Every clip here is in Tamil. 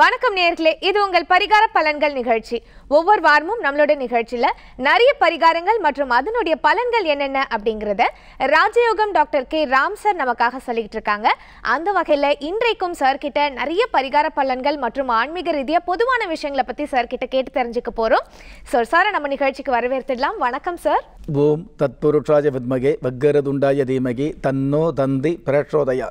வணக்கம் நேர்களே இது உங்கள் பரிகார பலன்கள் நிகழ்ச்சி ஒவ்வொரு வாரமும் நம்மளோட நிகழ்ச்சியில் நிறைய பரிகாரங்கள் மற்றும் அதனுடைய பலன்கள் என்னென்ன அப்படிங்கிறத ராஜயோகம் டாக்டர் கே ராம் சார் நமக்காக சொல்லிக்கிட்டு இருக்காங்க அந்த வகையில் இன்றைக்கும் சார்கிட்ட நிறைய பரிகார பலன்கள் மற்றும் ஆன்மீக ரீதியாக பொதுவான விஷயங்களை பற்றி சார்கிட்ட கேட்டு தெரிஞ்சுக்க போகிறோம் சார் சாரை நம்ம நிகழ்ச்சிக்கு வரவேற்றுடலாம் வணக்கம் சார் ஓம் தத்புருஷாய வித்மகே வக்கரதுண்டாய தீமகி தன்னோ தந்தி பிரச்சோதயா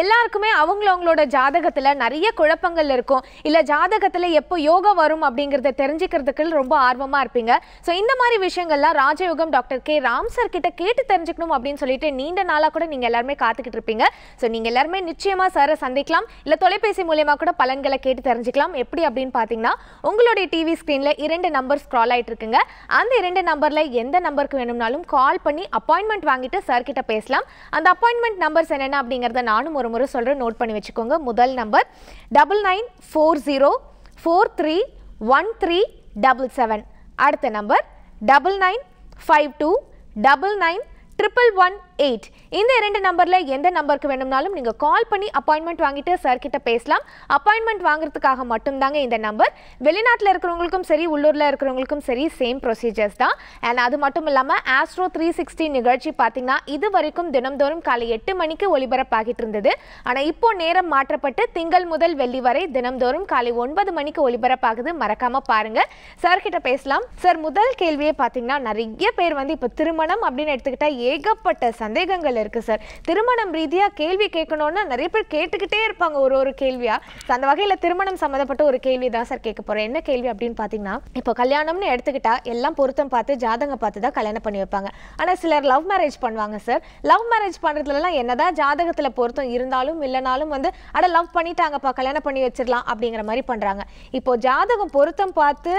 எல்லாருக்குமே அவங்கள அவங்களோட ஜாதகத்தில் நிறைய குழப்பங்கள் இருக்கும் இல்லை ஜாதகத்தில் எப்போ யோகா வரும் அப்படிங்கிறத தெரிஞ்சுக்கிறதுக்கு ரொம்ப ஆர்வமாக இருப்பீங்க ஸோ இந்த மாதிரி விஷயங்கள்லாம் ராஜயோகம் டாக்டர் கே ராம் சார் கிட்ட கேட்டு தெரிஞ்சுக்கணும் அப்படின்னு சொல்லிட்டு நீண்ட நாளாக கூட நீங்கள் எல்லாருமே காத்துக்கிட்டு இருப்பீங்க ஸோ நீங்கள் எல்லாருமே நிச்சயமாக சாரை சந்திக்கலாம் இல்லை தொலைபேசி மூலியமாக கூட பலன்களை கேட்டு தெரிஞ்சுக்கலாம் எப்படி அப்படின்னு பார்த்தீங்கன்னா உங்களுடைய டிவி ஸ்க்ரீனில் இரண்டு நம்பர் ஸ்க்ரால் ஆகிட்டு இருக்குங்க அந்த இரண்டு நம்பரில் எந்த நம்பருக்கு வேணும்னாலும் கால் பண்ணி அப்பாயின்மெண்ட் வாங்கிட்டு சார் கிட்ட பேசலாம் அந்த அப்பாயின்மெண்ட் நம்பர்ஸ் என்னென்ன அப்படிங்கிறத நானும் ஒரு முறை சொல்கிறேன் நோட் பண்ணி வச்சுக்கோங்க முதல் number double nine four zero four three one three double seven அடுத்த number double nine five two double nine triple one eight இந்த இரண்டு நம்பரில் எந்த நம்பருக்கு வேணும்னாலும் நீங்கள் கால் பண்ணி அப்பாயின்மெண்ட் வாங்கிட்டு சார்கிட்ட பேசலாம் அப்பாயின்மெண்ட் வாங்குறதுக்காக மட்டும்தாங்க இந்த நம்பர் வெளிநாட்டில் இருக்கிறவங்களுக்கும் சரி உள்ளூரில் இருக்கிறவங்களுக்கும் சரி சேம் ப்ரொசீஜர்ஸ் தான் அண்ட் அது மட்டும் இல்லாமல் ஆஸ்ட்ரோ த்ரீ சிக்ஸ்டி நிகழ்ச்சி பார்த்தீங்கன்னா இது வரைக்கும் தினம்தோறும் காலை எட்டு மணிக்கு ஒளிபரப்பாகிட்டு இருந்தது ஆனால் இப்போ நேரம் மாற்றப்பட்டு திங்கள் முதல் வெள்ளி வரை தினம்தோறும் காலை ஒன்பது மணிக்கு ஒளிபரப்பாகுது மறக்காமல் பாருங்கள் சார் சார்கிட்ட பேசலாம் சார் முதல் கேள்வியே பார்த்தீங்கன்னா நிறைய பேர் வந்து இப்போ திருமணம் அப்படின்னு எடுத்துக்கிட்டால் ஏகப்பட்ட சந்தேகங்கள் இருக்குது சார் திருமணம் ரீதியாக கேள்வி கேட்கணுன்னா நிறைய பேர் கேட்டுக்கிட்டே இருப்பாங்க ஒரு ஒரு கேள்வியாக அந்த வகையில் திருமணம் சம்மந்தப்பட்ட ஒரு கேள்வி தான் சார் கேட்க போகிறேன் என்ன கேள்வி அப்படின்னு பார்த்தீங்கன்னா இப்போ கல்யாணம்னு எடுத்துக்கிட்டா எல்லாம் பொருத்தம் பார்த்து ஜாதகம் பார்த்து தான் கல்யாணம் பண்ணி வைப்பாங்க ஆனால் சிலர் லவ் மேரேஜ் பண்ணுவாங்க சார் லவ் மேரேஜ் பண்ணுறதுலலாம் என்னதான் ஜாதகத்தில் பொருத்தம் இருந்தாலும் இல்லைனாலும் வந்து அட லவ் பண்ணிட்டாங்கப்பா கல்யாணம் பண்ணி வச்சிடலாம் அப்படிங்கிற மாதிரி பண்ணுறாங்க இப்போ ஜாதகம் பொருத்தம் பார்த்து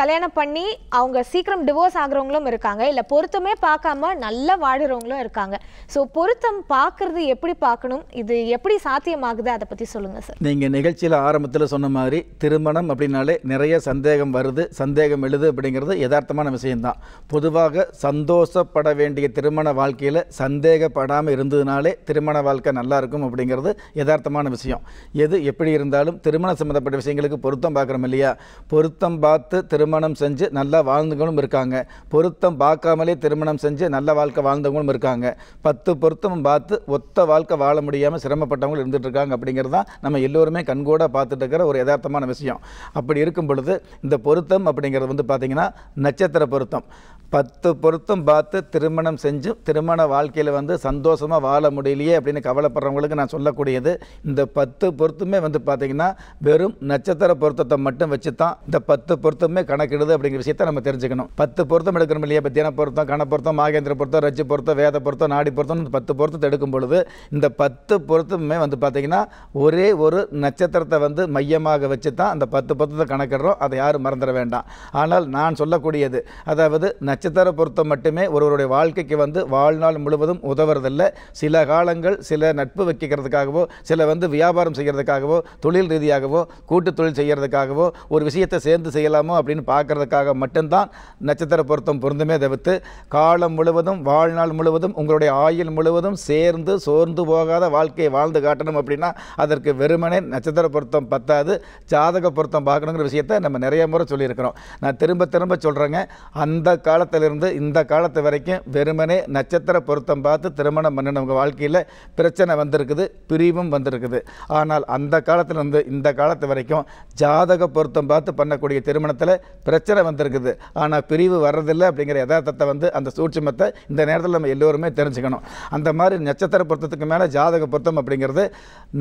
கல்யாணம் பண்ணி அவங்க சீக்கிரம் டிவோர்ஸ் ஆகிறவங்களும் இருக்காங்க இல்லை பொருத்தமே பார்க்காம நல்லா வாடுறவங்களும் இருக்காங்க ஸோ பொருத்தம் பார்க்குறது எப்படி பார்க்கணும் இது எப்படி சாத்தியமாகுது அதை பற்றி சொல்லுங்கள் சார் நீங்கள் நிகழ்ச்சியில் ஆரம்பத்தில் சொன்ன மாதிரி திருமணம் அப்படின்னாலே நிறைய சந்தேகம் வருது சந்தேகம் எழுது அப்படிங்கிறது யதார்த்தமான விஷயம்தான் பொதுவாக சந்தோஷப்பட வேண்டிய திருமண வாழ்க்கையில் சந்தேகப்படாமல் இருந்ததுனாலே திருமண வாழ்க்கை நல்லா இருக்கும் அப்படிங்கிறது யதார்த்தமான விஷயம் எது எப்படி இருந்தாலும் திருமணம் சம்மந்தப்பட்ட விஷயங்களுக்கு பொருத்தம் பார்க்குறோம் இல்லையா பொருத்தம் பார்த்து திரு திருமணம் செஞ்சு நல்லா வாழ்ந்தவங்களும் இருக்காங்க பொருத்தம் பார்க்காமலே திருமணம் செஞ்சு நல்ல வாழ்க்கை வாழ்ந்தவங்களும் இருக்காங்க பத்து பொருத்தமும் பார்த்து ஒத்த வாழ்க்கை வாழ முடியாமல் சிரமப்பட்டவங்களும் இருந்துகிட்டு இருக்காங்க அப்படிங்கிறது தான் நம்ம எல்லோருமே கண்கூட பார்த்துட்டு இருக்கிற ஒரு யதார்த்தமான விஷயம் அப்படி இருக்கும் பொழுது இந்த பொருத்தம் அப்படிங்கிறது வந்து பார்த்திங்கன்னா நட்சத்திர பொருத்தம் பத்து பொருத்தம் பார்த்து திருமணம் செஞ்சு திருமண வாழ்க்கையில் வந்து சந்தோஷமாக வாழ முடியலையே அப்படின்னு கவலைப்படுறவங்களுக்கு நான் சொல்லக்கூடியது இந்த பத்து பொருத்துமே வந்து பார்த்திங்கன்னா வெறும் நட்சத்திர பொருத்தத்தை மட்டும் வச்சு தான் இந்த பத்து பொருத்தமே கணக்கிடுது அப்படிங்கிற விஷயத்த நம்ம தெரிஞ்சுக்கணும் பத்து பொருத்தம் எடுக்கணும் இல்லையா இப்போ தின பொருத்தம் கண பொருத்தம் மாகேந்திர பொருத்தம் ரஜ்ஜு பொருத்தம் வேத பொருத்தம் நாடி பொருத்தம் பத்து பொருத்தத்தை எடுக்கும் பொழுது இந்த பத்து பொருத்தமே வந்து பார்த்திங்கன்னா ஒரே ஒரு நட்சத்திரத்தை வந்து மையமாக வச்சு தான் அந்த பத்து பொருத்தத்தை கணக்கிடுறோம் அதை யாரும் மறந்துட வேண்டாம் ஆனால் நான் சொல்லக்கூடியது அதாவது நட்சத்திர பொருத்தம் மட்டுமே ஒருவருடைய வாழ்க்கைக்கு வந்து வாழ்நாள் முழுவதும் உதவுறதில்ல சில காலங்கள் சில நட்பு வைக்கிறதுக்காகவோ சில வந்து வியாபாரம் செய்கிறதுக்காகவோ தொழில் ரீதியாகவோ கூட்டு தொழில் செய்கிறதுக்காகவோ ஒரு விஷயத்தை சேர்ந்து செய்யலாமோ அப்படின்னு பார்க்குறதுக்காக மட்டும்தான் நட்சத்திர பொருத்தம் பொருந்துமே தவிர்த்து காலம் முழுவதும் வாழ்நாள் முழுவதும் உங்களுடைய ஆயுள் முழுவதும் சேர்ந்து சோர்ந்து போகாத வாழ்க்கையை வாழ்ந்து காட்டணும் அப்படின்னா அதற்கு வெறுமனே நட்சத்திர பொருத்தம் பத்தாது ஜாதக பொருத்தம் பார்க்கணுங்கிற விஷயத்தை நம்ம நிறைய முறை சொல்லியிருக்கிறோம் நான் திரும்ப திரும்ப சொல்கிறேங்க அந்த காலத்தில் காலத்திலிருந்து இந்த காலத்து வரைக்கும் வெறுமனே நட்சத்திர பொருத்தம் பார்த்து திருமணம் பண்ணினவங்க வாழ்க்கையில் பிரச்சனை வந்திருக்குது பிரிவும் வந்திருக்குது ஆனால் அந்த காலத்திலிருந்து இந்த காலத்து வரைக்கும் ஜாதக பொருத்தம் பார்த்து பண்ணக்கூடிய திருமணத்தில் பிரச்சனை வந்திருக்குது ஆனால் பிரிவு வர்றதில்லை அப்படிங்கிற யதார்த்தத்தை வந்து அந்த சூட்சமத்தை இந்த நேரத்தில் நம்ம எல்லோருமே தெரிஞ்சுக்கணும் அந்த மாதிரி நட்சத்திர பொருத்தத்துக்கு மேலே ஜாதக பொருத்தம் அப்படிங்கிறது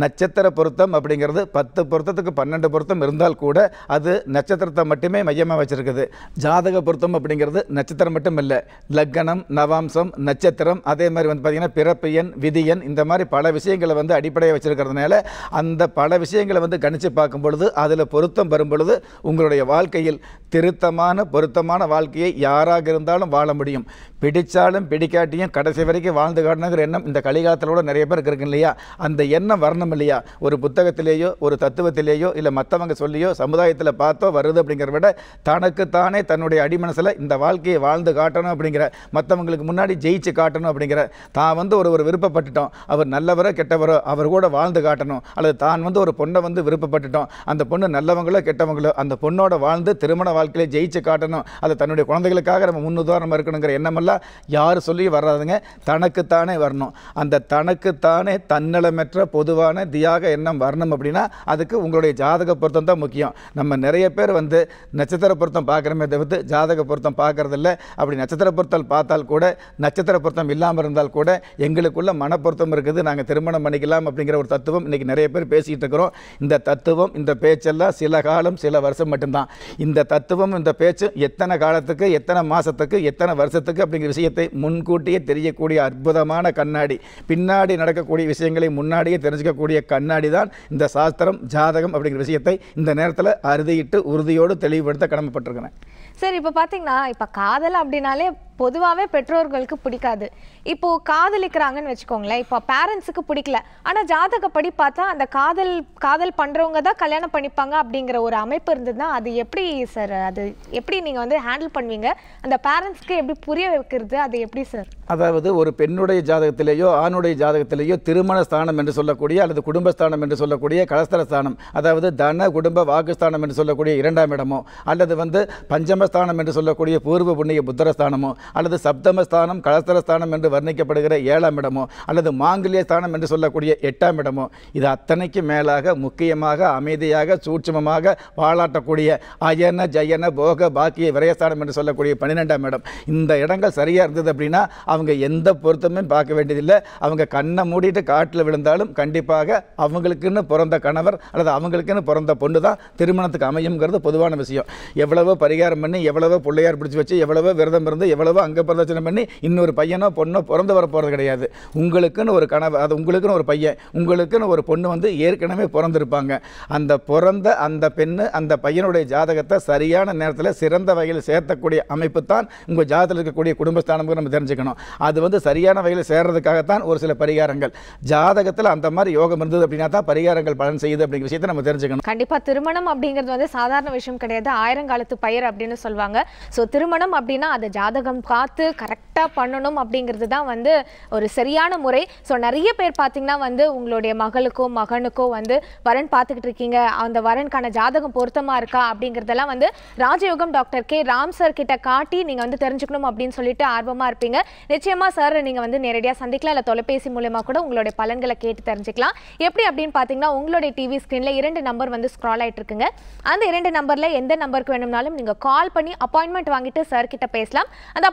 நட்சத்திர பொருத்தம் அப்படிங்கிறது பத்து பொருத்தத்துக்கு பன்னெண்டு பொருத்தம் இருந்தால் கூட அது நட்சத்திரத்தை மட்டுமே மையமாக வச்சுருக்குது ஜாதக பொருத்தம் அப்படிங்கிறது நட்சத்திர நட்சத்திரம் மட்டும் இல்லை லக்கணம் நவாம்சம் நட்சத்திரம் அதே மாதிரி வந்து பார்த்திங்கன்னா பிறப்பு எண் விதியன் இந்த மாதிரி பல விஷயங்களை வந்து அடிப்படையாக வச்சுருக்கிறதுனால அந்த பல விஷயங்களை வந்து கணித்து பார்க்கும் பொழுது அதில் பொருத்தம் வரும் பொழுது உங்களுடைய வாழ்க்கையில் திருத்தமான பொருத்தமான வாழ்க்கையை யாராக இருந்தாலும் வாழ முடியும் பிடித்தாலும் பிடிக்காட்டியும் கடைசி வரைக்கும் வாழ்ந்து காட்டணுங்கிற எண்ணம் இந்த கலிகாலத்தில் கூட நிறைய பேருக்கு இருக்கு இல்லையா அந்த எண்ணம் வரணும் இல்லையா ஒரு புத்தகத்திலேயோ ஒரு தத்துவத்திலேயோ இல்லை மற்றவங்க சொல்லியோ சமுதாயத்தில் பார்த்தோ வருது அப்படிங்கிற விட தனக்குத்தானே தன்னுடைய அடிமனசில் இந்த வாழ்க்கையை வாழ்ந்து காட்டணும் அப்படிங்கிற மற்றவங்களுக்கு முன்னாடி ஜெயிச்சு காட்டணும் அப்படிங்கிற தான் வந்து ஒரு ஒரு விருப்பப்பட்டுட்டோம் அவர் நல்லவரோ கெட்டவரோ அவர் கூட வாழ்ந்து காட்டணும் அல்லது தான் வந்து ஒரு பொண்ணை வந்து விருப்பப்பட்டுட்டோம் அந்த பொண்ணு நல்லவங்களோ கெட்டவங்களோ அந்த பொண்ணோட வாழ்ந்து திருமண வாழ்க்கையிலே ஜெயிச்சு காட்டணும் அது தன்னுடைய குழந்தைகளுக்காக நம்ம முன்னுதாரணமாக இருக்கணுங்கிற எண்ணமெல்லாம் யார் சொல்லி வராதுங்க தனக்குத்தானே வரணும் அந்த தனக்குத்தானே தன்னலமற்ற பொதுவான தியாக எண்ணம் வரணும் அப்படின்னா அதுக்கு உங்களுடைய ஜாதக பொருத்தம் தான் முக்கியம் நம்ம நிறைய பேர் வந்து நட்சத்திர பொருத்தம் பார்க்குறமே தவிர்த்து ஜாதக பொருத்தம் பார்க்குறதில்ல அப்படி நட்சத்திர பொருத்தல் பார்த்தால் கூட நட்சத்திர பொருத்தம் இல்லாமல் இருந்தால் கூட எங்களுக்குள்ள மனப்பொருத்தம் இருக்குது நாங்கள் திருமணம் பண்ணிக்கலாம் அப்படிங்கிற ஒரு தத்துவம் இன்றைக்கி நிறைய பேர் பேசிகிட்டு இருக்கிறோம் இந்த தத்துவம் இந்த பேச்செல்லாம் சில காலம் சில வருஷம் மட்டும்தான் இந்த தத்துவம் இந்த பேச்சும் எத்தனை காலத்துக்கு எத்தனை மாதத்துக்கு எத்தனை வருஷத்துக்கு அப்படிங்கிற விஷயத்தை முன்கூட்டியே தெரியக்கூடிய அற்புதமான கண்ணாடி பின்னாடி நடக்கக்கூடிய விஷயங்களை முன்னாடியே தெரிஞ்சுக்கக்கூடிய கண்ணாடி தான் இந்த சாஸ்திரம் ஜாதகம் அப்படிங்கிற விஷயத்தை இந்த நேரத்தில் அறுதியிட்டு உறுதியோடு தெளிவுபடுத்த கடமைப்பட்டிருக்கிறேன் சரி இப்போ பார்த்தீங்கன்னா இப்போ காதல் அப்படின்னாலே பொதுவாகவே பெற்றோர்களுக்கு பிடிக்காது இப்போ காதலிக்கிறாங்கன்னு வச்சுக்கோங்களேன் இப்போ பேரண்ட்ஸுக்கு பிடிக்கல ஆனால் ஜாதகப்படி பார்த்தா அந்த காதல் காதல் பண்ணுறவங்க தான் கல்யாணம் பண்ணிப்பாங்க அப்படிங்கிற ஒரு அமைப்பு இருந்ததுன்னா அது எப்படி சார் அது எப்படி நீங்கள் வந்து ஹேண்டில் பண்ணுவீங்க அந்த பேரண்ட்ஸ்க்கு எப்படி புரிய வைக்கிறது அது எப்படி சார் அதாவது ஒரு பெண்ணுடைய ஜாதகத்திலேயோ ஆணுடைய ஜாதகத்திலேயோ திருமண ஸ்தானம் என்று சொல்லக்கூடிய அல்லது குடும்பஸ்தானம் என்று சொல்லக்கூடிய கலஸ்தர ஸ்தானம் அதாவது தன குடும்ப வாக்குஸ்தானம் என்று சொல்லக்கூடிய இரண்டாம் இடமோ அல்லது வந்து பஞ்சமஸ்தானம் என்று சொல்லக்கூடிய பூர்வ புண்ணிய புத்திரஸ்தானமோ அல்லது சப்தமஸ்தானம் கலஸ்தரஸ்தானம் என்று வர்ணிக்கப்படுகிற ஏழாம் இடமோ அல்லது மாங்கல்ய ஸ்தானம் என்று சொல்லக்கூடிய எட்டாம் இடமோ இது அத்தனைக்கு மேலாக முக்கியமாக அமைதியாக சூட்சமமாக வாழாட்டக்கூடிய அயன ஜயன போக பாக்கிய விரயஸ்தானம் என்று சொல்லக்கூடிய பன்னிரெண்டாம் இடம் இந்த இடங்கள் சரியாக இருந்தது அப்படின்னா அவங்க எந்த பொருத்தமும் பார்க்க வேண்டியதில்லை அவங்க கண்ணை மூடிட்டு காட்டில் விழுந்தாலும் கண்டிப்பாக அவங்களுக்குன்னு பிறந்த கணவர் அல்லது அவங்களுக்குன்னு பிறந்த பொண்ணு தான் திருமணத்துக்கு அமையுங்கிறது பொதுவான விஷயம் எவ்வளவோ பரிகாரம் பண்ணி எவ்வளவோ பிள்ளையார் பிடிச்சி வச்சு எவ்வளவோ விரதம் இருந்து எவ்வளவோ செலவு அங்கே பிரதட்சணம் பண்ணி இன்னொரு பையனோ பொண்ணோ பிறந்து வர போகிறது கிடையாது உங்களுக்குன்னு ஒரு கனவு அது உங்களுக்குன்னு ஒரு பையன் உங்களுக்குன்னு ஒரு பொண்ணு வந்து ஏற்கனவே பிறந்திருப்பாங்க அந்த பிறந்த அந்த பெண்ணு அந்த பையனுடைய ஜாதகத்தை சரியான நேரத்தில் சிறந்த வகையில் சேர்த்தக்கூடிய அமைப்பு தான் உங்கள் ஜாதகத்தில் இருக்கக்கூடிய குடும்பஸ்தானம் நம்ம தெரிஞ்சுக்கணும் அது வந்து சரியான வகையில் சேர்றதுக்காகத்தான் ஒரு சில பரிகாரங்கள் ஜாதகத்தில் அந்த மாதிரி யோகம் இருந்தது அப்படின்னா தான் பரிகாரங்கள் பலன் செய்யுது அப்படிங்கிற விஷயத்தை நம்ம தெரிஞ்சுக்கணும் கண்டிப்பாக திருமணம் அப்படிங்கிறது வந்து சாதாரண விஷயம் கிடையாது ஆயிரங்காலத்து பயிர் அப்படின்னு சொல்லுவாங்க ஸோ திருமணம் அப்படின்னா அது ஜாதகம் பார்த்து கரெக்டாக பண்ணணும் அப்படிங்கிறது தான் வந்து ஒரு சரியான முறை ஸோ நிறைய பேர் பார்த்தீங்கன்னா வந்து உங்களுடைய மகளுக்கோ மகனுக்கோ வந்து வரன் பார்த்துக்கிட்டு இருக்கீங்க அந்த வரனுக்கான ஜாதகம் பொருத்தமாக இருக்கா அப்படிங்கிறதெல்லாம் வந்து ராஜயோகம் டாக்டர் கே ராம் சார் கிட்ட காட்டி நீங்கள் வந்து தெரிஞ்சுக்கணும் அப்படின்னு சொல்லிட்டு ஆர்வமாக இருப்பீங்க நிச்சயமாக சார் நீங்கள் வந்து நேரடியாக சந்திக்கலாம் இல்லை தொலைபேசி மூலயமா கூட உங்களுடைய பலன்களை கேட்டு தெரிஞ்சுக்கலாம் எப்படி அப்படின்னு பார்த்தீங்கன்னா உங்களுடைய டிவி ஸ்க்ரீனில் இரண்டு நம்பர் வந்து ஸ்க்ரால் ஆகிட்டு இருக்குங்க அந்த இரண்டு நம்பரில் எந்த நம்பருக்கு வேணும்னாலும் நீங்கள் கால் பண்ணி அப்பாயின்மெண்ட் வாங்கிட்டு சார் கிட்ட பேசலாம் அந்த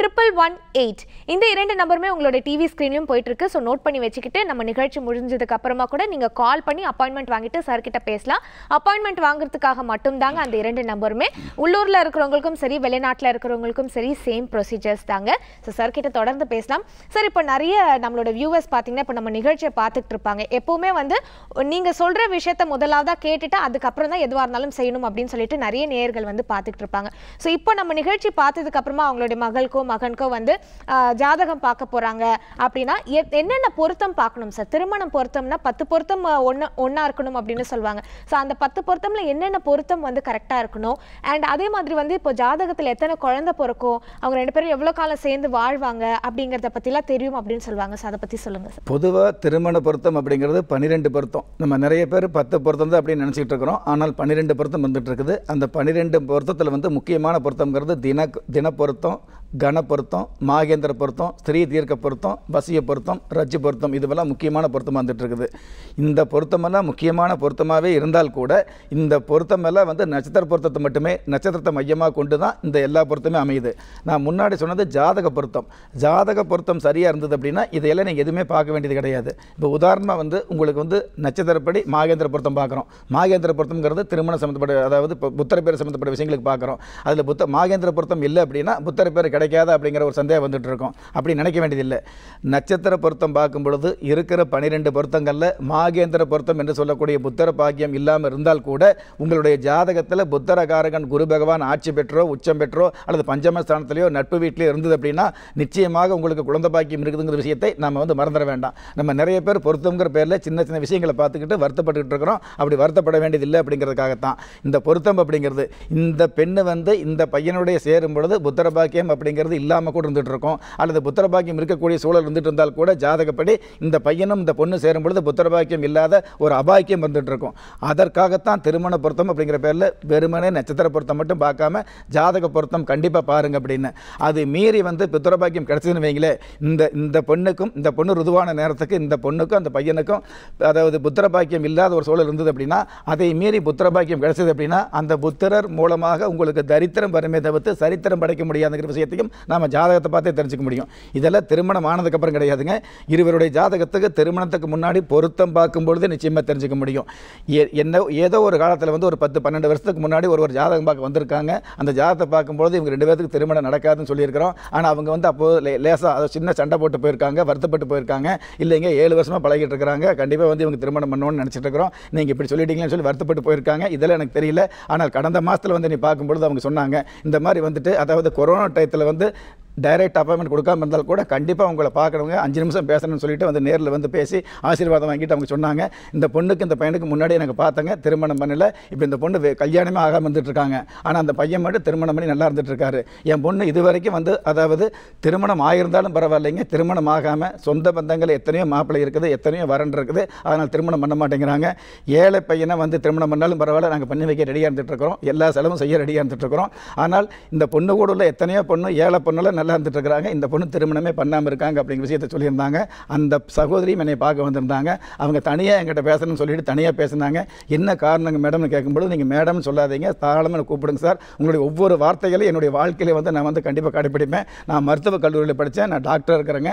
ட்ரிபிள் ஒன் எயிட் இந்த இரண்டு நம்பருமே உங்களோட டிவி ஸ்க்ரீன்லையும் போயிட்டுருக்கு ஸோ நோட் பண்ணி வச்சுக்கிட்டு நம்ம நிகழ்ச்சி முடிஞ்சதுக்கு அப்புறமா கூட நீங்கள் கால் பண்ணி அப்பாயின்மெண்ட் வாங்கிட்டு சார் சார்கிட்ட பேசலாம் அப்பாயின்மெண்ட் வாங்குறதுக்காக மட்டும்தாங்க அந்த இரண்டு நம்பருமே உள்ளூரில் இருக்கிறவங்களுக்கும் சரி வெளிநாட்டில் இருக்கிறவங்களுக்கும் சரி சேம் ப்ரொசீஜர்ஸ் தாங்க ஸோ சார்கிட்ட தொடர்ந்து பேசலாம் சார் இப்போ நிறைய நம்மளோட வியூவர்ஸ் பார்த்தீங்கன்னா இப்போ நம்ம நிகழ்ச்சியை பார்த்துட்டு இருப்பாங்க எப்போவுமே வந்து நீங்கள் சொல்கிற விஷயத்த முதலாவதாக கேட்டுட்டு அதுக்கப்புறம் தான் எதுவாக இருந்தாலும் செய்யணும் அப்படின்னு சொல்லிட்டு நிறைய நேர்கள் வந்து பார்த்துட்டு இருப்பாங்க ஸோ இப்போ நம்ம நிகழ்ச்சி பார்த்ததுக்கப்புறமா அவங்களுடைய மகளுக்கும் மகனுக்கோ வந்து ஜாதகம் பார்க்க போகிறாங்க அப்படின்னா என்னென்ன பொருத்தம் பார்க்கணும் சார் திருமணம் பொருத்தம்னா பத்து பொருத்தம் ஒன்று ஒன்றா இருக்கணும் அப்படின்னு சொல்லுவாங்க ஸோ அந்த பத்து பொருத்தமில் என்னென்ன பொருத்தம் வந்து கரெக்டாக இருக்கணும் அண்ட் அதே மாதிரி வந்து இப்போ ஜாதகத்தில் எத்தனை குழந்தை பிறக்கும் அவங்க ரெண்டு பேரும் எவ்வளோ காலம் சேர்ந்து வாழ்வாங்க அப்படிங்கிறத பற்றிலாம் தெரியும் அப்படின்னு சொல்லுவாங்க ஸோ அதை பற்றி சொல்லுங்கள் சார் பொதுவாக திருமண பொருத்தம் அப்படிங்கிறது பன்னிரெண்டு பொருத்தம் நம்ம நிறைய பேர் பத்து பொருத்தம் தான் அப்படின்னு நினச்சிட்டு இருக்கிறோம் ஆனால் பன்னிரெண்டு பொருத்தம் வந்துட்டு இருக்குது அந்த பன்னிரெண்டு பொருத்தத்தில் வந்து முக்கியமான பொருத்தம்ங்கிறது தின தின பொருத்தம் கன பொருத்தம் மாகேந்திர பொருத்தம் ஸ்திரீ தீர்க்க பொருத்தம் பசிய பொருத்தம் ரஜி பொருத்தம் இதுவெல்லாம் முக்கியமான பொருத்தமாக வந்துட்டுருக்குது இந்த பொருத்தமெல்லாம் முக்கியமான பொருத்தமாகவே இருந்தால் கூட இந்த பொருத்தமெல்லாம் வந்து நட்சத்திர பொருத்தத்தை மட்டுமே நட்சத்திரத்தை மையமாக கொண்டு தான் இந்த எல்லா பொருத்தமே அமையுது நான் முன்னாடி சொன்னது ஜாதக பொருத்தம் ஜாதக பொருத்தம் சரியாக இருந்தது அப்படின்னா இதையெல்லாம் நீங்கள் எதுவுமே பார்க்க வேண்டியது கிடையாது இப்போ உதாரணமாக வந்து உங்களுக்கு வந்து நட்சத்திரப்படி மாகேந்திர பொருத்தம் பார்க்குறோம் மாகேந்திர பொருத்தம்ங்கிறது திருமணம் சம்மந்தப்பட்ட அதாவது புத்திர புத்தர பேர் சம்மந்தப்பட்ட விஷயங்களுக்கு பார்க்குறோம் அதில் புத்த மாகேந்திர பொருத்தம் இல்லை அப்படின்னா புத்தர பேர் கிடைக்காது அப்படிங்கிற ஒரு சந்தேகம் வந்துட்டு இருக்கும் அப்படி நினைக்க வேண்டியதில்லை நட்சத்திர பொருத்தம் பார்க்கும் பொழுது இருக்கிற பனிரெண்டு பொருத்தங்களில் மாகேந்திர பொருத்தம் என்று சொல்லக்கூடிய புத்தர பாக்கியம் இல்லாமல் இருந்தால் கூட உங்களுடைய ஜாதகத்தில் புத்தரகாரகன் குரு பகவான் ஆட்சி பெற்றோ உச்சம் பெற்றோ அல்லது பஞ்சமஸ்தானத்திலேயோ நட்பு வீட்டிலேயோ இருந்தது அப்படின்னா நிச்சயமாக உங்களுக்கு குழந்தை பாக்கியம் இருக்குதுங்கிற விஷயத்தை நம்ம வந்து மறந்துட வேண்டாம் நம்ம நிறைய பேர் பொருத்தங்கிற பேரில் சின்ன சின்ன விஷயங்களை பார்த்துக்கிட்டு வருத்தப்பட்டுக்கிட்டு இருக்கிறோம் அப்படி வருத்தப்பட வேண்டியதில்லை அப்படிங்கிறதுக்காகத்தான் இந்த பொருத்தம் அப்படிங்கிறது இந்த பெண்ணு வந்து இந்த பையனுடைய சேரும் பொழுது புத்தர பாக்கியம் அப்படி அப்படிங்கிறது இல்லாமல் கூட இருந்துகிட்டு இருக்கோம் அல்லது புத்திரபாக்கியம் இருக்கக்கூடிய சூழல் இருந்துட்டு இருந்தால் கூட ஜாதகப்படி இந்த பையனும் இந்த பொண்ணு சேரும் பொழுது புத்திரபாக்கியம் இல்லாத ஒரு அபாக்கியம் இருந்துகிட்டு இருக்கும் அதற்காகத்தான் திருமண பொருத்தம் அப்படிங்கிற பேரில் வெறுமனே நட்சத்திர பொருத்தம் மட்டும் பார்க்காம ஜாதக பொருத்தம் கண்டிப்பாக பாருங்கள் அப்படின்னு அது மீறி வந்து புத்திரபாக்கியம் கிடச்சதுன்னு வைங்களே இந்த இந்த பொண்ணுக்கும் இந்த பொண்ணு ருதுவான நேரத்துக்கு இந்த பொண்ணுக்கும் அந்த பையனுக்கும் அதாவது புத்திரபாக்கியம் இல்லாத ஒரு சூழல் இருந்தது அப்படின்னா அதை மீறி புத்திரபாக்கியம் கிடச்சது அப்படின்னா அந்த புத்திரர் மூலமாக உங்களுக்கு தரித்திரம் வருமே தவிர்த்து சரித்திரம் படைக்க முடியாதுங்கிற விஷயத்தை பற்றியும் நாம் ஜாதகத்தை பார்த்தே தெரிஞ்சுக்க முடியும் இதெல்லாம் திருமணம் ஆனதுக்கப்புறம் கிடையாதுங்க இருவருடைய ஜாதகத்துக்கு திருமணத்துக்கு முன்னாடி பொருத்தம் பார்க்கும்பொழுது நிச்சயமாக தெரிஞ்சுக்க முடியும் என்ன ஏதோ ஒரு காலத்தில் வந்து ஒரு பத்து பன்னெண்டு வருஷத்துக்கு முன்னாடி ஒரு ஒரு ஜாதகம் பார்க்க வந்திருக்காங்க அந்த ஜாதகத்தை பார்க்கும்பொழுது இவங்க ரெண்டு பேர்த்துக்கு திருமணம் நடக்காதுன்னு சொல்லியிருக்கிறோம் ஆனால் அவங்க வந்து அப்போது லேசாக அதை சின்ன சண்டை போட்டு போயிருக்காங்க வருத்தப்பட்டு போயிருக்காங்க இல்லைங்க ஏழு வருஷமாக பழகிட்டு இருக்கிறாங்க கண்டிப்பாக வந்து இவங்க திருமணம் பண்ணணும்னு நினச்சிட்டு இருக்கிறோம் நீங்கள் இப்படி சொல்லிட்டீங்கன்னு சொல்லி வருத்தப்பட்டு போயிருக்காங்க இதெல்லாம் எனக்கு தெரியல ஆனால் கடந்த மாதத்தில் வந்து நீ பார்க்கும்பொழுது அவங்க சொன்னாங்க இந்த மாதிரி வந்துட்டு அதாவது கொரோனா டயத்தில் வந்து டைரக்ட் அப்பாயின்மெண்ட் கொடுக்காம இருந்தால் கூட கண்டிப்பாக உங்களை பார்க்குறவங்க அஞ்சு நிமிஷம் பேசணும்னு சொல்லிட்டு வந்து நேரில் வந்து பேசி ஆசீர்வாதம் வாங்கிட்டு அவங்க சொன்னாங்க இந்த பொண்ணுக்கு இந்த பையனுக்கு முன்னாடி எனக்கு பார்த்தேங்க திருமணம் பண்ணல இப்போ இந்த பொண்ணு கல்யாணமே ஆகாமல் வந்துட்டு இருக்காங்க ஆனால் அந்த பையன் மட்டும் திருமணம் பண்ணி நல்லா இருந்துட்டுருக்காரு என் பொண்ணு இது வரைக்கும் வந்து அதாவது திருமணம் ஆகியிருந்தாலும் பரவாயில்லைங்க திருமணம் ஆகாமல் சொந்த பந்தங்கள் எத்தனையோ மாப்பிள்ளை இருக்குது எத்தனையோ வரன் இருக்குது அதனால் திருமணம் பண்ண மாட்டேங்கிறாங்க ஏழை பையனை வந்து திருமணம் பண்ணாலும் பரவாயில்ல நாங்கள் பண்ணி வைக்க ரெடியாக இருந்துட்டு இருக்கிறோம் எல்லா செலவும் செய்ய ரெடியாக இருந்துட்டு இருக்கிறோம் ஆனால் இந்த பொண்ணு கூட உள்ள எத்தனையோ பொண்ணு ஏழை பொண்ணெல்லாம் நல்ல தள்ளாந்துட்டு இருக்கிறாங்க இந்த பொண்ணு திருமணமே பண்ணாமல் இருக்காங்க அப்படிங்கிற விஷயத்த சொல்லியிருந்தாங்க அந்த சகோதரியும் என்னை பார்க்க வந்திருந்தாங்க அவங்க தனியாக என்கிட்ட பேசணும்னு சொல்லிட்டு தனியாக பேசினாங்க என்ன காரணங்க மேடம்னு கேட்கும்போது நீங்கள் மேடம்னு சொல்லாதீங்க தாராளமாக கூப்பிடுங்க சார் உங்களுடைய ஒவ்வொரு வார்த்தைகளையும் என்னுடைய வாழ்க்கையில் வந்து நான் வந்து கண்டிப்பாக கடைப்பிடிப்பேன் நான் மருத்துவக் கல்லூரியில் படித்தேன் நான் டாக்டர் இருக்கிறேங்க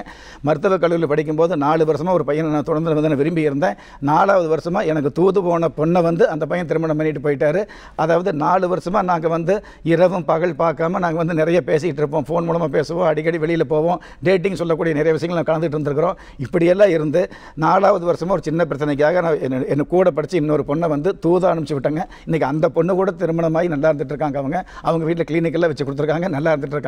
மருத்துவக் கல்லூரியில் படிக்கும்போது நாலு வருஷமாக ஒரு பையனை நான் தொடர்ந்து வந்து நான் விரும்பி இருந்தேன் நாலாவது வருஷமாக எனக்கு தூது போன பொண்ணை வந்து அந்த பையன் திருமணம் பண்ணிட்டு போயிட்டார் அதாவது நாலு வருஷமாக நாங்கள் வந்து இரவும் பகல் பார்க்காம நாங்கள் வந்து நிறைய பேசிகிட்டு இருப்போம் ஃபோன் மூலமாக பேச பேசுவோம் அடிக்கடி வெளியில் போவோம் டேட்டிங் சொல்லக்கூடிய நிறைய விஷயங்கள் நான் கலந்துகிட்டு இருந்திருக்கிறோம் இப்படியெல்லாம் இருந்து நாலாவது வருஷமாக ஒரு சின்ன பிரச்சனைக்காக நான் என்னை கூட படித்து இன்னொரு பொண்ணை வந்து தூத அனுப்பிச்சி விட்டாங்க இன்றைக்கி அந்த பொண்ணு கூட திருமணமாகி நல்லா இருந்துட்டு இருக்காங்க அவங்க அவங்க வீட்டில் கிளினிக்கெல்லாம் வச்சு கொடுத்துருக்காங்க நல்லா இருந்துட்டு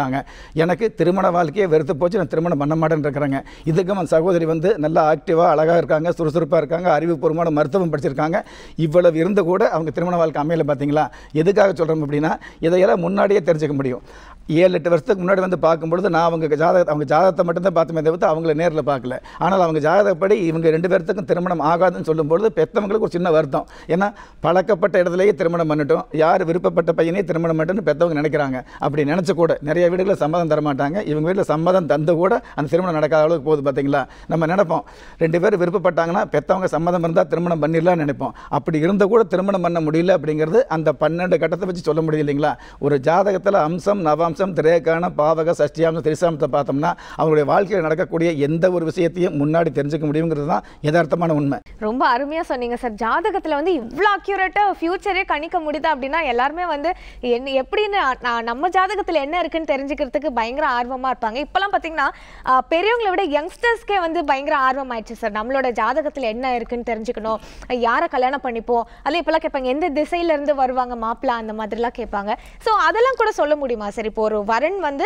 எனக்கு திருமண வாழ்க்கையை வெறுத்து போச்சு நான் திருமணம் பண்ண மாட்டேன்னு இருக்கிறேங்க இதுக்கும் அந்த சகோதரி வந்து நல்லா ஆக்டிவாக அழகாக இருக்காங்க சுறுசுறுப்பாக இருக்காங்க அறிவுபூர்வமான மருத்துவம் படிச்சிருக்காங்க இவ்வளவு இருந்து கூட அவங்க திருமண வாழ்க்கை அமையல பார்த்தீங்களா எதுக்காக சொல்கிறோம் அப்படின்னா இதையெல்லாம் முன்னாடியே தெரிஞ்சுக்க முடியும் ஏழு எட்டு வருஷத்துக்கு முன்னாடி வந்து பார்க்கும்பொழுது நான் அவங்க ஜாதக அவங்க ஜாதகத்தை மட்டும்தான் பார்த்துமே தவிர்த்து அவங்கள நேரில் பார்க்கல ஆனால் அவங்க ஜாதகப்படி இவங்க ரெண்டு பேர்த்துக்கும் திருமணம் ஆகாதுன்னு சொல்லும்பொழுது பெற்றவங்களுக்கு ஒரு சின்ன வருத்தம் ஏன்னா பழக்கப்பட்ட இடத்துலையே திருமணம் பண்ணிட்டோம் யார் விருப்பப்பட்ட பையனே திருமணம் பண்ணிட்டுன்னு பெற்றவங்க நினைக்கிறாங்க அப்படி நினச்ச கூட நிறைய வீடுகளில் சம்மதம் தரமாட்டாங்க இவங்க வீட்டில் சம்மதம் தந்து கூட அந்த திருமணம் நடக்காத அளவுக்கு போகுது பார்த்தீங்களா நம்ம நினைப்போம் ரெண்டு பேர் விருப்பப்பட்டாங்கன்னா பெற்றவங்க சம்மதம் இருந்தால் திருமணம் பண்ணிடலாம்னு நினைப்போம் அப்படி இருந்த கூட திருமணம் பண்ண முடியல அப்படிங்கிறது அந்த பன்னெண்டு கட்டத்தை வச்சு சொல்ல முடியும் இல்லைங்களா ஒரு ஜாதகத்தில் அம்சம் நவம் அம்சம் திரேக்கான பாவக சஷ்டியாம்சம் திரிசாம்சத்தை பார்த்தோம்னா அவங்களுடைய வாழ்க்கையில் நடக்கக்கூடிய எந்த ஒரு விஷயத்தையும் முன்னாடி தெரிஞ்சுக்க முடியுங்கிறது தான் யதார்த்தமான உண்மை ரொம்ப அருமையாக சொன்னீங்க சார் ஜாதகத்தில் வந்து இவ்வளோ அக்யூரேட்டாக ஃபியூச்சரே கணிக்க முடியுது அப்படின்னா எல்லாருமே வந்து என்ன எப்படின்னு நம்ம ஜாதகத்தில் என்ன இருக்குன்னு தெரிஞ்சுக்கிறதுக்கு பயங்கர ஆர்வமாக இருப்பாங்க இப்போலாம் பார்த்தீங்கன்னா பெரியவங்களை விட யங்ஸ்டர்ஸ்க்கே வந்து பயங்கர ஆர்வம் ஆயிடுச்சு சார் நம்மளோட ஜாதகத்தில் என்ன இருக்குன்னு தெரிஞ்சுக்கணும் யாரை கல்யாணம் பண்ணிப்போம் அதில் இப்போலாம் கேட்பாங்க எந்த திசையிலேருந்து வருவாங்க மாப்பிள்ளை அந்த மாதிரிலாம் கேட்பாங்க ஸோ அதெல்லாம் கூட சொல்ல முடியுமா சார் இப்போ ஒரு வரன் வந்து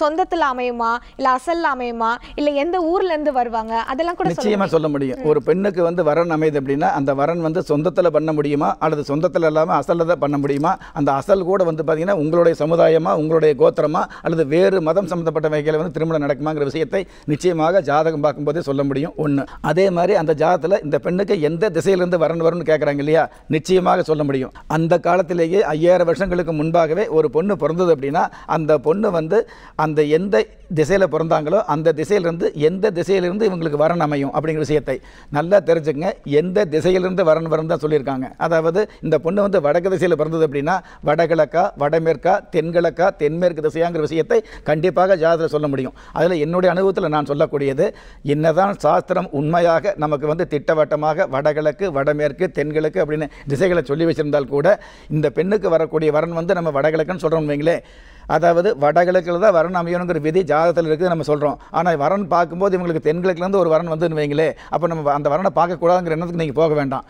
சொந்தத்தில் அமையுமா இல்லை அசல் அமையுமா இல்லை எந்த ஊர்லேருந்து வருவாங்க அதெல்லாம் கூட நிச்சயமாக சொல்ல முடியும் ஒரு பெண்ணுக்கு வந்து வரன் அமையுது அப்படின்னா அந்த வரன் வந்து சொந்தத்தில் பண்ண முடியுமா அல்லது சொந்தத்தில் இல்லாமல் அசலில் தான் பண்ண முடியுமா அந்த அசல் கூட வந்து பார்த்தீங்கன்னா உங்களுடைய சமுதாயமாக உங்களுடைய கோத்திரமா அல்லது வேறு மதம் சம்மந்தப்பட்ட வகையில் வந்து திருமணம் நடக்குமாங்கிற விஷயத்தை நிச்சயமாக ஜாதகம் பார்க்கும்போதே சொல்ல முடியும் ஒன்று அதே மாதிரி அந்த ஜாதத்தில் இந்த பெண்ணுக்கு எந்த திசையிலிருந்து வரன் வரும்னு கேட்குறாங்க இல்லையா நிச்சயமாக சொல்ல முடியும் அந்த காலத்திலேயே ஐயாயிரம் வருஷங்களுக்கு முன்பாகவே ஒரு பொண்ணு பிறந்தது அப்படின்னா அந்த பொண்ணு வந்து அந்த எந்த திசையில் பிறந்தாங்களோ அந்த திசையிலிருந்து எந்த திசையிலிருந்து இவங்களுக்கு வரன் அமையும் அப்படிங்கிற விஷயத்தை நல்லா தெரிஞ்சுங்க எந்த திசையிலிருந்து வரன் வரன் தான் சொல்லியிருக்காங்க அதாவது இந்த பொண்ணு வந்து வடக்கு திசையில் பிறந்தது அப்படின்னா வடகிழக்கா வடமேற்கா தென்கிழக்கா தென்மேற்கு திசையாங்கிற விஷயத்தை கண்டிப்பாக ஜாதகத்தில் சொல்ல முடியும் அதில் என்னுடைய அனுபவத்தில் நான் சொல்லக்கூடியது என்னதான் சாஸ்திரம் உண்மையாக நமக்கு வந்து திட்டவட்டமாக வடகிழக்கு வடமேற்கு தென்கிழக்கு அப்படின்னு திசைகளை சொல்லி வச்சிருந்தால் கூட இந்த பெண்ணுக்கு வரக்கூடிய வரன் வந்து நம்ம வடகிழக்குன்னு சொல்கிறோம் வைங்களேன் அதாவது வடகிழக்கில் தான் வரன் அமையணுங்கிற விதி ஜாதகத்தில் இருக்குது நம்ம சொல்கிறோம் ஆனால் வரன் பார்க்கும்போது இவங்களுக்கு தென்கிழக்குலேருந்து ஒரு வரன் வந்துன்னு வைங்களே அப்போ நம்ம அந்த வரனை பார்க்கக்கூடாதுங்கிற எண்ணத்துக்கு நீங்கள் போக வேண்டாம்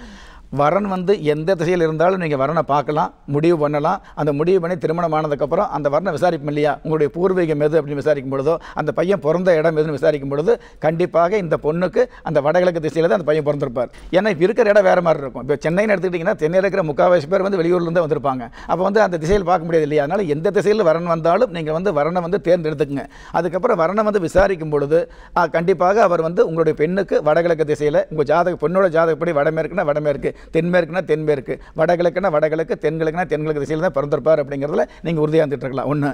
வரன் வந்து எந்த திசையில் இருந்தாலும் நீங்கள் வரனை பார்க்கலாம் முடிவு பண்ணலாம் அந்த முடிவு பண்ணி திருமணம் ஆனதுக்கப்புறம் அந்த வரனை விசாரிப்போம் இல்லையா உங்களுடைய பூர்வீகம் எது அப்படின்னு விசாரிக்கும் பொழுதோ அந்த பையன் பிறந்த இடம் எதுன்னு விசாரிக்கும் பொழுது கண்டிப்பாக இந்த பொண்ணுக்கு அந்த வடகிழக்கு திசையில் தான் அந்த பையன் பிறந்திருப்பார் ஏன்னா இப்போ இருக்கிற இடம் வேறு மாதிரி இருக்கும் இப்போ சென்னைன்னு எடுத்துக்கிட்டிங்கன்னா சென்னையில் இருக்கிற முக்காவாசி பேர் வந்து வெளியூர்லேருந்து வந்திருப்பாங்க அப்போ வந்து அந்த திசையில் பார்க்க முடியாது இல்லையா அதனால் எந்த திசையில் வரன் வந்தாலும் நீங்கள் வந்து வரனை வந்து தேர்ந்தெடுத்துங்க அதுக்கப்புறம் வரனை வந்து விசாரிக்கும் பொழுது கண்டிப்பாக அவர் வந்து உங்களுடைய பெண்ணுக்கு வடகிழக்கு திசையில் உங்கள் ஜாதக பொண்ணோட ஜாதகப்படி வடமே இருக்குது தென்மேற்குனா தென்மேற்கு வடகிழக்குனா வடகிழக்கு தென்கிழக்குனா தென்கிழக்கு திசையில் தான் பிறந்திருப்பார் அப்படிங்கிறதுல நீங்கள் உறுதியாக இருக்கலாம் ஒன்று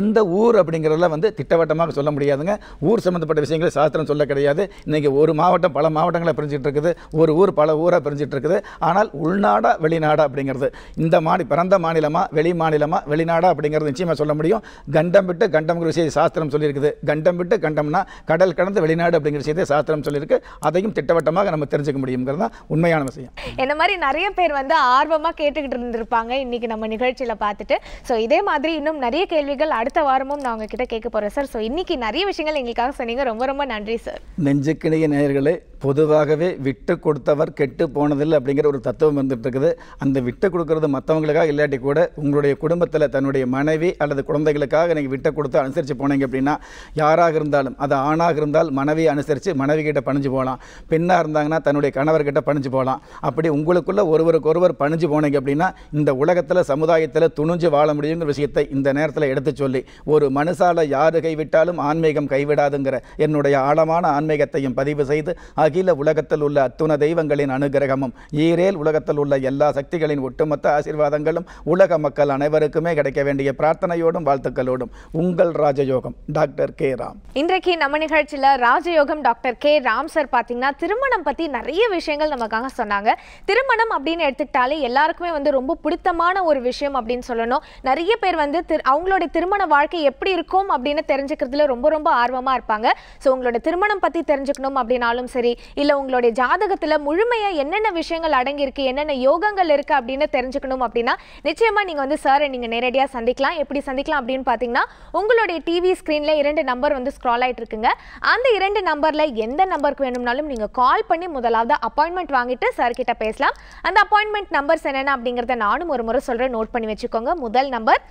எந்த ஊர் அப்படிங்கிறதுல வந்து திட்டவட்டமாக சொல்ல முடியாதுங்க ஊர் சம்மந்தப்பட்ட விஷயங்களை சாஸ்திரம் சொல்ல கிடையாது இன்றைக்கி ஒரு மாவட்டம் பல மாவட்டங்களை பிரிஞ்சிட்டு இருக்குது ஒரு ஊர் பல ஊராக பிரிஞ்சிகிட்டு இருக்குது ஆனால் உள்நாடா வெளிநாடா அப்படிங்கிறது இந்த மாநி பிறந்த மாநிலமாக வெளி மாநிலமாக வெளிநாடா அப்படிங்கிறது நிச்சயமாக சொல்ல முடியும் கண்டம் விட்டு கண்டம்ங்கிற விஷயத்தை சாஸ்திரம் சொல்லியிருக்குது கண்டம் விட்டு கண்டம்னா கடல் கடந்த வெளிநாடு அப்படிங்கிற விஷயத்தை சாஸ்திரம் சொல்லியிருக்கு அதையும் திட்டவட்டமாக நம்ம தெரிஞ்சுக்க முடியுங்கிறது தான் உண்மையான விஷயம் என்ன மாதிரி நிறைய பேர் வந்து ஆர்வமாக கேட்டுக்கிட்டு இருந்திருப்பாங்க இன்றைக்கி நம்ம நிகழ்ச்சியில் பார்த்துட்டு ஸோ இதே மாதிரி இன்னும் நிறைய கேள்விகள் அடுத்த வாரமும் நான் உங்ககிட்ட கேட்க போகிறேன் சார் ஸோ இன்றைக்கி நிறைய விஷயங்கள் எங்களுக்காக சொன்னீங்க ரொம்ப ரொம்ப நன்றி சார் நெஞ்சுக்கிணைய நேயர்களே பொதுவாகவே விட்டு கொடுத்தவர் கெட்டு போனதில்லை அப்படிங்கிற ஒரு தத்துவம் வந்துட்டு இருக்குது அந்த விட்டு கொடுக்கறது மற்றவங்களுக்காக இல்லாட்டி கூட உங்களுடைய குடும்பத்தில் தன்னுடைய மனைவி அல்லது குழந்தைகளுக்காக நீங்கள் விட்டு கொடுத்து அனுசரித்து போனீங்க அப்படின்னா யாராக இருந்தாலும் அது ஆணாக இருந்தால் மனைவியை அனுசரித்து மனைவி கிட்ட பணிஞ்சு போகலாம் பெண்ணாக இருந்தாங்கன்னா தன்னுடைய கணவர்கிட்ட பணிஞ்சு போகலாம் அப்படி உங்களுக்குள்ளே ஒருவருக்கொருவர் பணிஞ்சு போனீங்க அப்படின்னா இந்த உலகத்தில் சமுதாயத்தில் துணிஞ்சு வாழ முடியுங்கிற விஷயத்தை இந்த நேரத்தில் எடுத்து சொல்லி ஒரு மனுஷால யார் கைவிட்டாலும் ஆன்மீகம் கைவிடாதுங்கிற என்னுடைய ஆழமான ஆன்மீகத்தையும் பதிவு செய்து அகில உலகத்தில் உள்ள அத்துண தெய்வங்களின் அனுகிரகமும் ஈரேல் உலகத்தில் உள்ள எல்லா சக்திகளின் ஒட்டுமொத்த ஆசீர்வாதங்களும் உலக மக்கள் அனைவருக்குமே கிடைக்க வேண்டிய பிரார்த்தனையோடும் வாழ்த்துக்களோடும் உங்கள் ராஜயோகம் டாக்டர் கே ராம் இன்றைக்கு நம்ம நிகழ்ச்சியில் ராஜயோகம் டாக்டர் கே ராம் சார் பார்த்தீங்கன்னா திருமணம் பற்றி நிறைய விஷயங்கள் நமக்காக சொன்னாங்க திருமணம் அப்படின்னு எடுத்துக்கிட்டாலே எல்லாருக்குமே வந்து ரொம்ப பிடித்தமான ஒரு விஷயம் அப்படின்னு சொல்லணும் நிறைய பேர் வந்து அவங்களுடைய திருமண வாழ்க்கை எப்படி இருக்கும் அப்படின்னு தெரிஞ்சுக்கிறதுல ரொம்ப ரொம்ப ஆர்வமாக இருப்பாங்க ஸோ உங்களோட திருமணம் பற்றி தெரிஞ்சுக்கணும் அப்படின்னாலும் சரி இல்லை உங்களுடைய ஜாதகத்தில் முழுமையாக என்னென்ன விஷயங்கள் அடங்கியிருக்கு என்னென்ன யோகங்கள் இருக்குது அப்படின்னு தெரிஞ்சுக்கணும் அப்படின்னா நிச்சயமாக நீங்கள் வந்து சாரை நீங்கள் நேரடியாக சந்திக்கலாம் எப்படி சந்திக்கலாம் அப்படின்னு பார்த்தீங்கன்னா உங்களுடைய டிவி ஸ்க்ரீனில் இரண்டு நம்பர் வந்து ஸ்க்ரால் ஆகிட்டு இருக்குங்க அந்த இரண்டு நம்பரில் எந்த நம்பருக்கு வேணும்னாலும் நீங்கள் கால் பண்ணி முதலாவது அப்பாயின்மெண்ட் வாங்கிட்டு சார்கிட்ட பேசலாம் அந்த அப்பாயின்மெண்ட் நம்பர்ஸ் என்னென்ன அப்படிங்கிறத நானும் ஒரு முறை சொல்கிறேன் நோட் பண்ணி வச்சுக்கோங்க முதல் number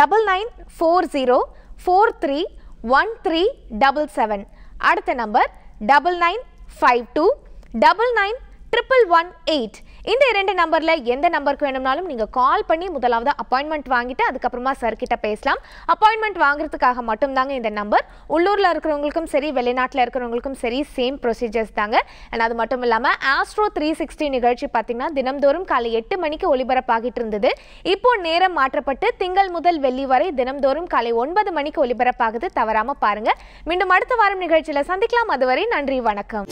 double nine four zero four three one three double seven அடுத்த number double nine five two double nine triple one eight இந்த இரண்டு நம்பரில் எந்த நம்பருக்கு வேணும்னாலும் நீங்கள் கால் பண்ணி முதலாவது அப்பாயின்மெண்ட் வாங்கிட்டு அதுக்கப்புறமா சார் கிட்ட பேசலாம் அப்பாயின்மெண்ட் வாங்குறதுக்காக மட்டும்தாங்க இந்த நம்பர் உள்ளூரில் இருக்கிறவங்களுக்கும் சரி வெளிநாட்டில் இருக்கிறவங்களுக்கும் சரி சேம் ப்ரொசீஜர்ஸ் தாங்க அண்ட் அது மட்டும் இல்லாமல் ஆஸ்ட்ரோ த்ரீ சிக்ஸ்டி நிகழ்ச்சி பார்த்தீங்கன்னா தினம்தோறும் காலை எட்டு மணிக்கு ஒலிபரப்பாகிட்டு இருந்தது இப்போ நேரம் மாற்றப்பட்டு திங்கள் முதல் வெள்ளி வரை தினம்தோறும் காலை ஒன்பது மணிக்கு ஒலிபரப்பாகுது தவறாமல் பாருங்கள் மீண்டும் அடுத்த வாரம் நிகழ்ச்சியில் சந்திக்கலாம் அதுவரை நன்றி வணக்கம்